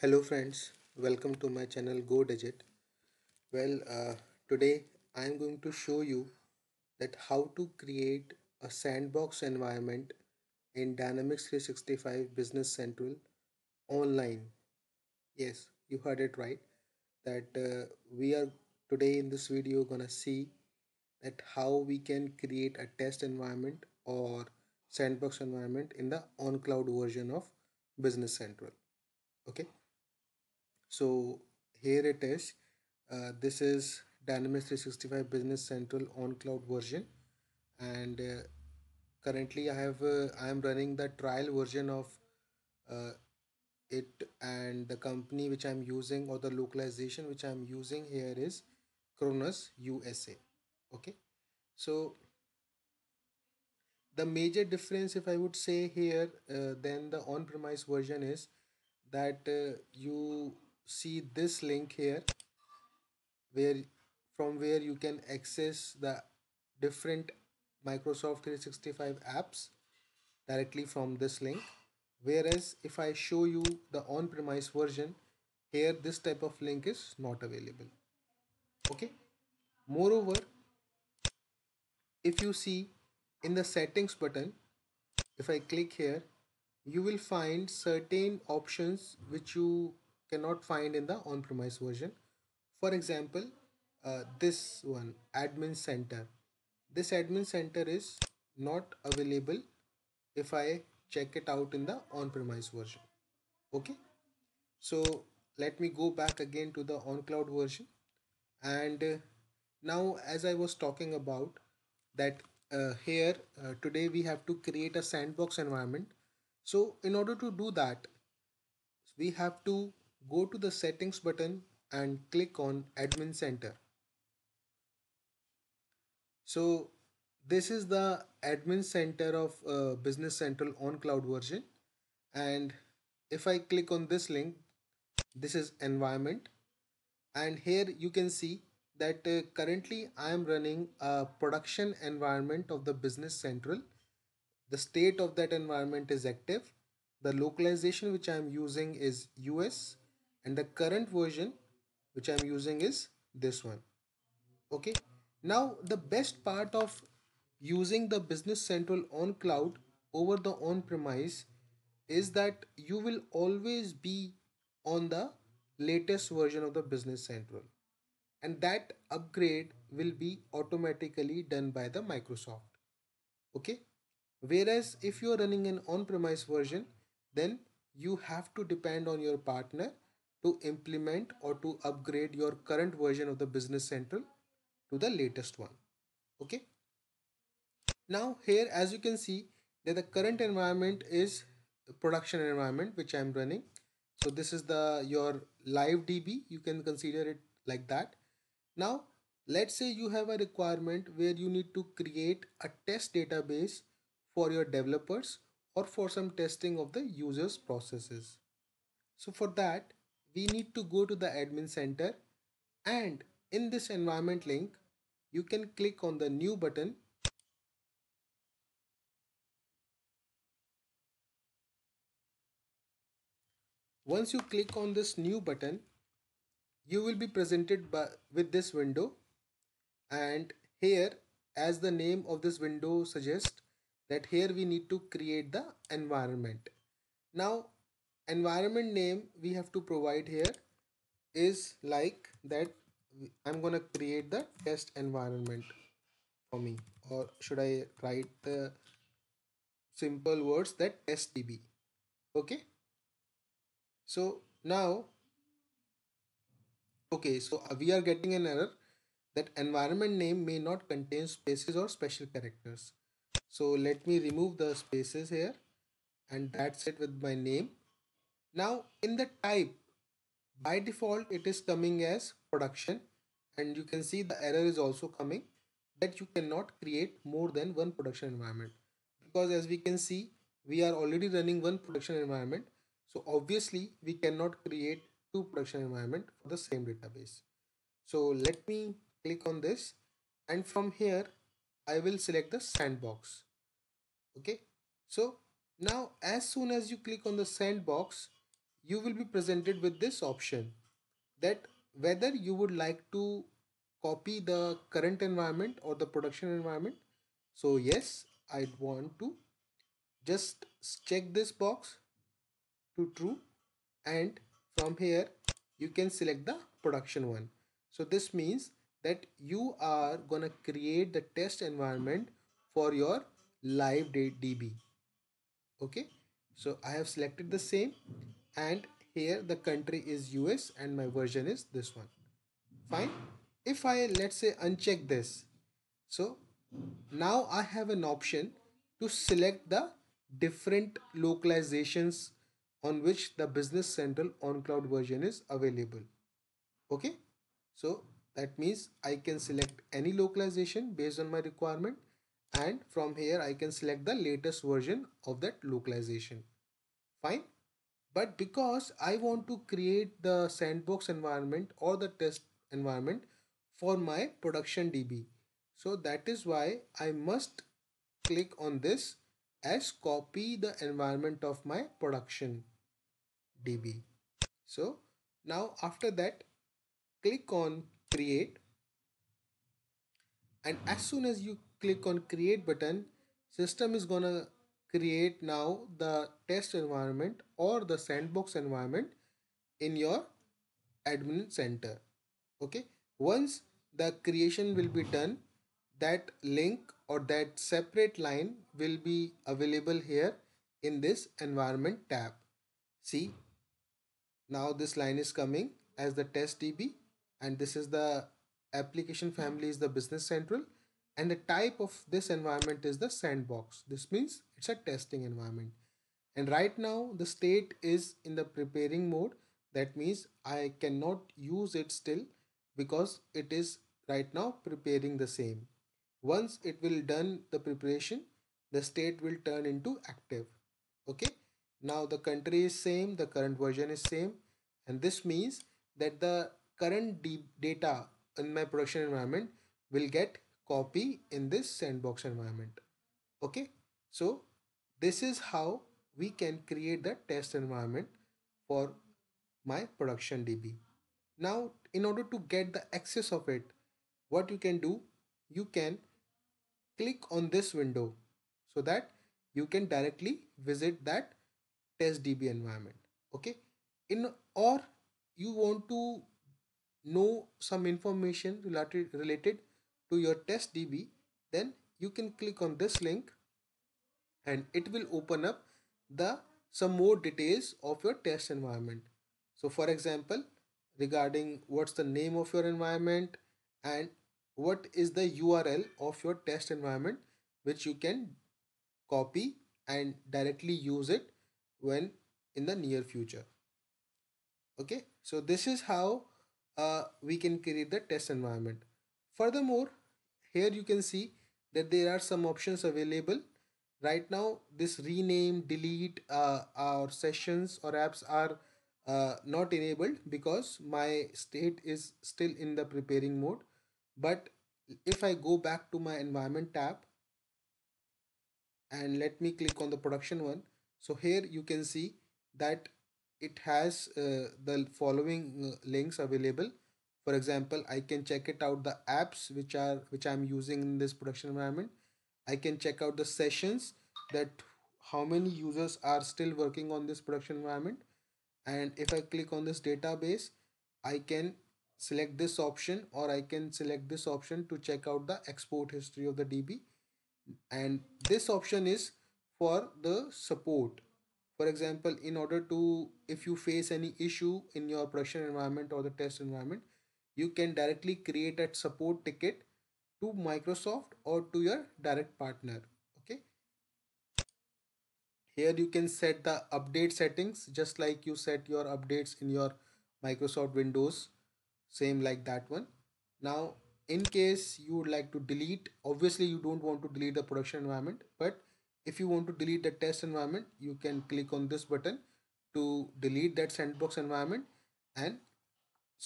hello friends welcome to my channel go digit well uh, today i am going to show you that how to create a sandbox environment in dynamics 365 business central online yes you heard it right that uh, we are today in this video gonna see that how we can create a test environment or sandbox environment in the on cloud version of business central okay so here it is uh, this is dynamics 365 business central on cloud version and uh, currently i have uh, i am running the trial version of uh, it and the company which i'm using or the localization which i'm using here is Cronus usa okay so the major difference if i would say here uh, then the on-premise version is that uh, you see this link here where from where you can access the different Microsoft 365 apps directly from this link whereas if I show you the on-premise version here this type of link is not available okay moreover if you see in the settings button if I click here you will find certain options which you cannot find in the on-premise version. For example, uh, this one admin center. This admin center is not available if I check it out in the on-premise version. Okay. So let me go back again to the on-cloud version. And uh, now as I was talking about that uh, here uh, today we have to create a sandbox environment so in order to do that we have to go to the settings button and click on admin center. So this is the admin center of uh, Business Central on cloud version. And if I click on this link, this is environment. And here you can see that uh, currently I am running a production environment of the Business Central. The state of that environment is active. The localization which I am using is US and the current version which I'm using is this one okay now the best part of using the business central on cloud over the on premise is that you will always be on the latest version of the business central and that upgrade will be automatically done by the microsoft okay whereas if you are running an on premise version then you have to depend on your partner to implement or to upgrade your current version of the business central to the latest one okay now here as you can see that the current environment is production environment which i'm running so this is the your live db you can consider it like that now let's say you have a requirement where you need to create a test database for your developers or for some testing of the users processes so for that we need to go to the admin center and in this environment link you can click on the new button once you click on this new button you will be presented by, with this window and here as the name of this window suggests that here we need to create the environment now environment name we have to provide here is like that I'm gonna create the test environment for me or should I write the simple words that stb okay so now okay so uh, we are getting an error that environment name may not contain spaces or special characters so let me remove the spaces here and that's it with my name now in the type, by default it is coming as production and you can see the error is also coming that you cannot create more than one production environment because as we can see we are already running one production environment so obviously we cannot create two production environment for the same database. So let me click on this and from here I will select the sandbox. Okay. So now as soon as you click on the sandbox you will be presented with this option that whether you would like to copy the current environment or the production environment so yes I want to just check this box to true and from here you can select the production one so this means that you are gonna create the test environment for your live date DB okay so I have selected the same and here the country is US and my version is this one fine if I let's say uncheck this so now I have an option to select the different localizations on which the business central on cloud version is available okay so that means I can select any localization based on my requirement and from here I can select the latest version of that localization fine but because I want to create the sandbox environment or the test environment for my production DB. So that is why I must click on this as copy the environment of my production DB. So now after that click on create and as soon as you click on create button system is gonna create now the test environment or the sandbox environment in your admin center okay once the creation will be done that link or that separate line will be available here in this environment tab see now this line is coming as the test db and this is the application family is the business central and the type of this environment is the sandbox. This means it's a testing environment. And right now the state is in the preparing mode. That means I cannot use it still because it is right now preparing the same. Once it will done the preparation, the state will turn into active. Okay. Now the country is same, the current version is same. And this means that the current data in my production environment will get copy in this sandbox environment. Okay, so this is how we can create the test environment for my production DB. Now, in order to get the access of it, what you can do, you can click on this window so that you can directly visit that test DB environment. Okay, in or you want to know some information related related to your test DB then you can click on this link and it will open up the some more details of your test environment. So for example regarding what's the name of your environment and what is the URL of your test environment which you can copy and directly use it when in the near future. Okay, so this is how uh, we can create the test environment. Furthermore, here you can see that there are some options available right now this rename delete uh, our sessions or apps are uh, not enabled because my state is still in the preparing mode but if I go back to my environment tab and let me click on the production one so here you can see that it has uh, the following uh, links available for example i can check it out the apps which are which i'm using in this production environment i can check out the sessions that how many users are still working on this production environment and if i click on this database i can select this option or i can select this option to check out the export history of the db and this option is for the support for example in order to if you face any issue in your production environment or the test environment you can directly create a support ticket to Microsoft or to your direct partner okay here you can set the update settings just like you set your updates in your Microsoft Windows same like that one now in case you would like to delete obviously you don't want to delete the production environment but if you want to delete the test environment you can click on this button to delete that sandbox environment and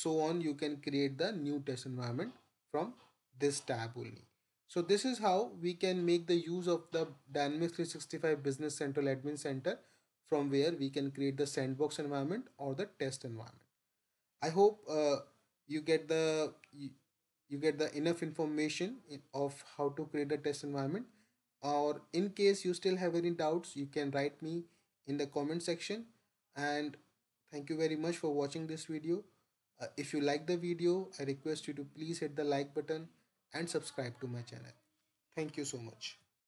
so on you can create the new test environment from this tab only. So this is how we can make the use of the Dynamics 365 Business Central Admin Center from where we can create the sandbox environment or the test environment. I hope uh, you get the you, you get the enough information of how to create a test environment or in case you still have any doubts you can write me in the comment section and thank you very much for watching this video uh, if you like the video, I request you to please hit the like button and subscribe to my channel. Thank you so much.